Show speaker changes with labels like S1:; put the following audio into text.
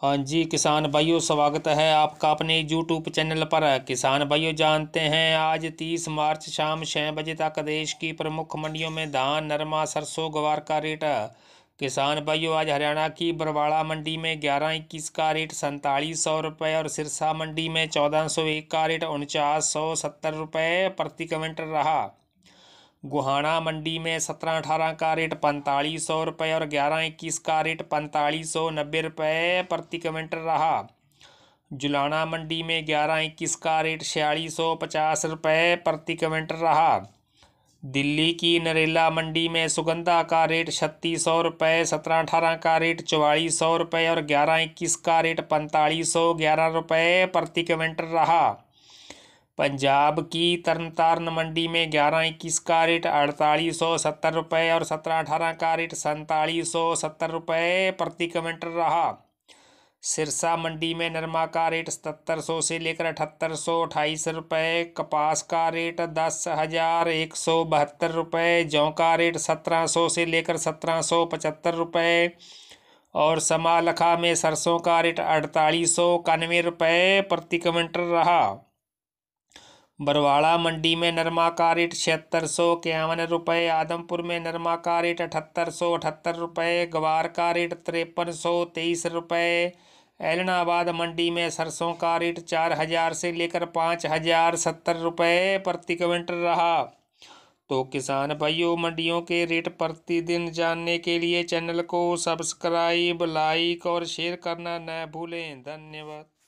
S1: हाँ जी किसान भाइयों स्वागत है आपका अपने यूट्यूब चैनल पर किसान भाइयों जानते हैं आज 30 मार्च शाम छः बजे तक देश की प्रमुख मंडियों में धान नरमा सरसों गवार का रेट किसान भाइयों आज हरियाणा की बरवाड़ा मंडी में ग्यारह इक्कीस का रेट सैंतालीस सौ रुपये और सिरसा मंडी में चौदह सौ एक का रेट उनचास सौ सत्तर रुपये प्रति क्विंटल रहा गुहाना मंडी में सत्रह अठारह का रेट पैंतालीस सौ रुपये और ग्यारह इक्कीस का रेट पैंतालीस सौ नब्बे रुपये प्रति क्विंटल रहा जुलाना मंडी में ग्यारह इक्कीस का रेट छियालीस सौ पचास रुपये प्रति क्विंटल रहा दिल्ली की नरेला मंडी में सुगंधा का रेट छत्तीस सौ रुपये सत्रह अठारह का रेट चौवालीस सौ रुपये और ग्यारह इक्कीस का रेट पैंतालीस सौ ग्यारह रुपये प्रति क्विंटल रहा पंजाब की तरन तारण मंडी में ग्यारह इक्कीस का रेट अड़तालीस सौ सत्तर रुपये और सत्रह अठारह का रेट सैंतालीस सौ सत्तर रुपये प्रति किलोमीटर रहा सिरसा मंडी में नरमा का रेट सतर सौ से लेकर अठहत्तर सौ अट्ठाईस रुपये कपास का रेट दस हज़ार एक सौ बहत्तर रुपये जौ का रेट सत्रह सौ से लेकर सत्रह सौ पचहत्तर रुपये और समालखा में सरसों का रेट अड़तालीस सौ इक्यानवे रुपये प्रति किलोमीटर रहा बरवाड़ा मंडी में नरमा का रेट छिहत्तर सौ इक्यावन रुपये आदमपुर में नरमा का रेट अठहत्तर सौ अठहत्तर रुपये ग्वार का रेट तिरपन सौ तेईस रुपये एलनाबाद मंडी में सरसों का रेट चार हज़ार से लेकर पाँच हज़ार सत्तर रुपये प्रति क्विंटल रहा तो किसान भाइयों मंडियों के रेट प्रतिदिन जानने के लिए चैनल को सब्सक्राइब लाइक और शेयर करना न भूलें धन्यवाद